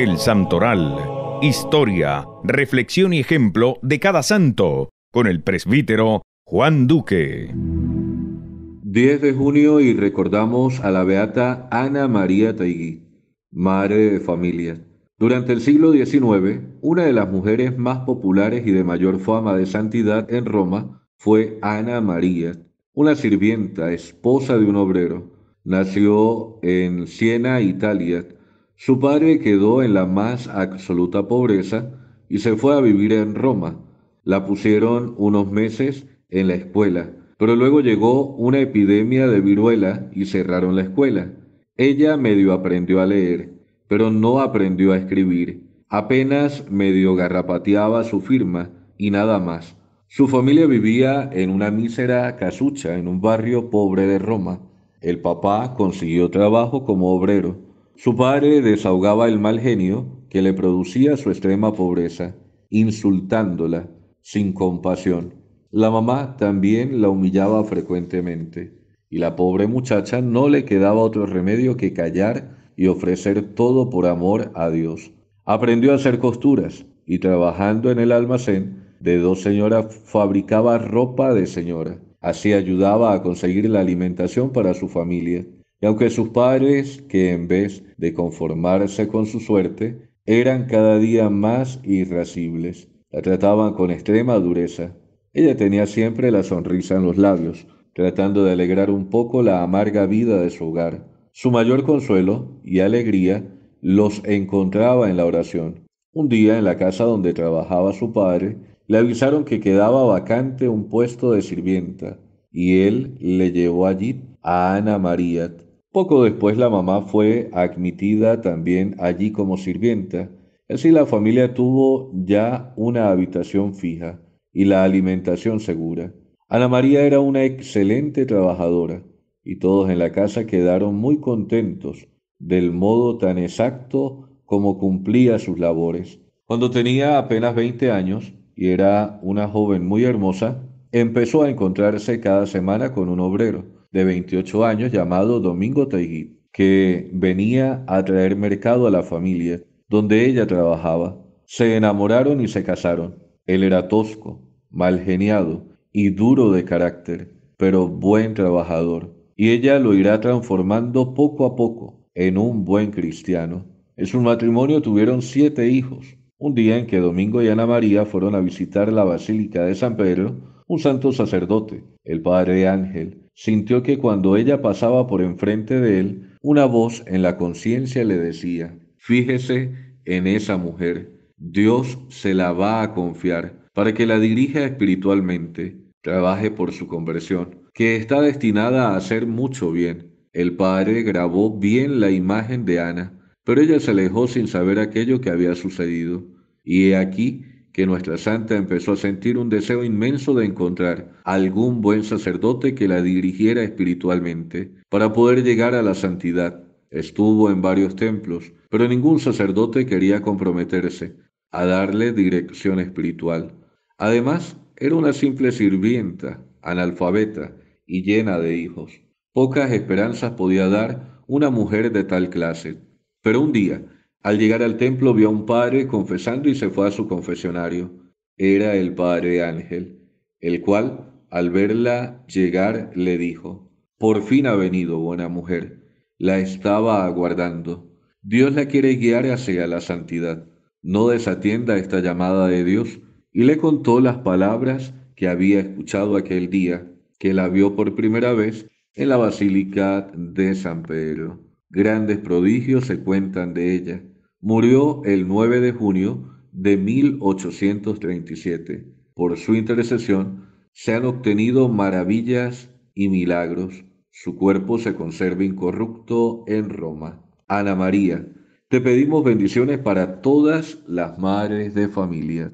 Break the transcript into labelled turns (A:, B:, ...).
A: El Santoral. Historia, reflexión y ejemplo de cada santo, con el presbítero Juan Duque. 10 de junio y recordamos a la beata Ana María Taigui, madre de familia. Durante el siglo XIX, una de las mujeres más populares y de mayor fama de santidad en Roma fue Ana María, una sirvienta, esposa de un obrero. Nació en Siena, Italia, su padre quedó en la más absoluta pobreza y se fue a vivir en Roma. La pusieron unos meses en la escuela, pero luego llegó una epidemia de viruela y cerraron la escuela. Ella medio aprendió a leer, pero no aprendió a escribir. Apenas medio garrapateaba su firma y nada más. Su familia vivía en una mísera casucha en un barrio pobre de Roma. El papá consiguió trabajo como obrero su padre desahogaba el mal genio que le producía su extrema pobreza, insultándola sin compasión. La mamá también la humillaba frecuentemente, y la pobre muchacha no le quedaba otro remedio que callar y ofrecer todo por amor a Dios. Aprendió a hacer costuras y trabajando en el almacén de dos señoras fabricaba ropa de señora. Así ayudaba a conseguir la alimentación para su familia. Y aunque sus padres, que en vez de conformarse con su suerte, eran cada día más irascibles, la trataban con extrema dureza, ella tenía siempre la sonrisa en los labios, tratando de alegrar un poco la amarga vida de su hogar. Su mayor consuelo y alegría los encontraba en la oración. Un día, en la casa donde trabajaba su padre, le avisaron que quedaba vacante un puesto de sirvienta, y él le llevó allí a Ana María, poco después la mamá fue admitida también allí como sirvienta. Así la familia tuvo ya una habitación fija y la alimentación segura. Ana María era una excelente trabajadora y todos en la casa quedaron muy contentos del modo tan exacto como cumplía sus labores. Cuando tenía apenas 20 años y era una joven muy hermosa, empezó a encontrarse cada semana con un obrero de 28 años llamado Domingo Taigí, que venía a traer mercado a la familia donde ella trabajaba. Se enamoraron y se casaron. Él era tosco, mal geniado y duro de carácter, pero buen trabajador, y ella lo irá transformando poco a poco en un buen cristiano. En su matrimonio tuvieron siete hijos. Un día en que Domingo y Ana María fueron a visitar la Basílica de San Pedro, un santo sacerdote, el padre Ángel, sintió que cuando ella pasaba por enfrente de él, una voz en la conciencia le decía, fíjese en esa mujer, Dios se la va a confiar para que la dirija espiritualmente, trabaje por su conversión, que está destinada a hacer mucho bien. El padre grabó bien la imagen de Ana, pero ella se alejó sin saber aquello que había sucedido. Y he aquí que nuestra santa empezó a sentir un deseo inmenso de encontrar algún buen sacerdote que la dirigiera espiritualmente para poder llegar a la santidad. Estuvo en varios templos, pero ningún sacerdote quería comprometerse a darle dirección espiritual. Además, era una simple sirvienta, analfabeta y llena de hijos. Pocas esperanzas podía dar una mujer de tal clase. Pero un día, al llegar al templo vio a un padre confesando y se fue a su confesionario. Era el padre Ángel, el cual, al verla llegar, le dijo, Por fin ha venido, buena mujer, la estaba aguardando. Dios la quiere guiar hacia la santidad. No desatienda esta llamada de Dios y le contó las palabras que había escuchado aquel día que la vio por primera vez en la Basílica de San Pedro. Grandes prodigios se cuentan de ella Murió el 9 de junio de 1837. Por su intercesión se han obtenido maravillas y milagros. Su cuerpo se conserva incorrupto en Roma. Ana María, te pedimos bendiciones para todas las madres de familia.